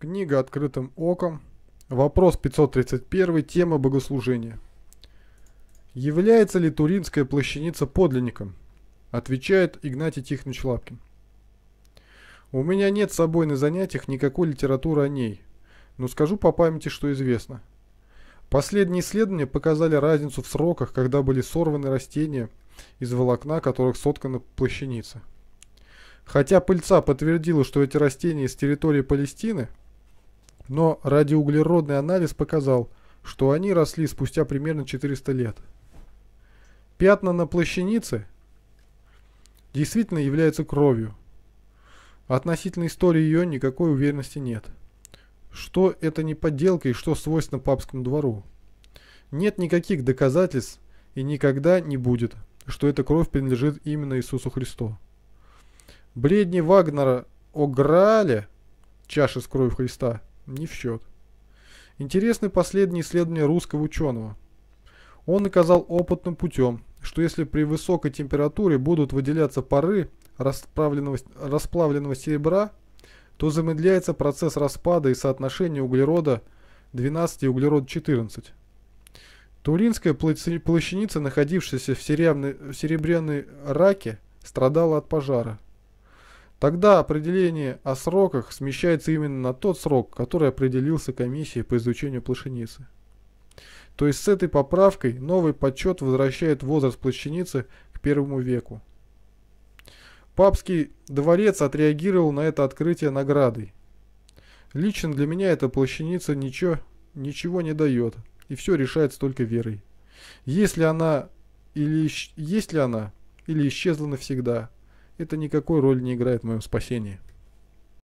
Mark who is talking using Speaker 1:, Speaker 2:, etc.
Speaker 1: Книга «Открытым оком». Вопрос 531. Тема богослужения. Является ли Туринская плащаница подлинником? Отвечает Игнатий Тихонович Лапкин. У меня нет с собой на занятиях никакой литературы о ней, но скажу по памяти, что известно. Последние исследования показали разницу в сроках, когда были сорваны растения, из волокна которых соткана плащаница. Хотя пыльца подтвердила, что эти растения из территории Палестины – но радиоуглеродный анализ показал, что они росли спустя примерно 400 лет. Пятна на плащанице действительно являются кровью. Относительно истории ее никакой уверенности нет. Что это не подделка и что свойственно папскому двору? Нет никаких доказательств и никогда не будет, что эта кровь принадлежит именно Иисусу Христу. Бредни Вагнера о Граале, чаше с кровью Христа, не в счет. Интересны последние исследования русского ученого. Он доказал опытным путем, что если при высокой температуре будут выделяться пары расплавленного, расплавленного серебра, то замедляется процесс распада и соотношение углерода 12 и углерода 14. Туринская плащаница, находившаяся в серебряной раке, страдала от пожара. Тогда определение о сроках смещается именно на тот срок, который определился комиссией по изучению плащаницы. То есть с этой поправкой новый подсчет возвращает возраст плащаницы к первому веку. Папский дворец отреагировал на это открытие наградой. Лично для меня эта плащаница ничего, ничего не дает, и все решается только верой. Если она или, есть ли она или исчезла навсегда – это никакой роли не играет в моем спасении.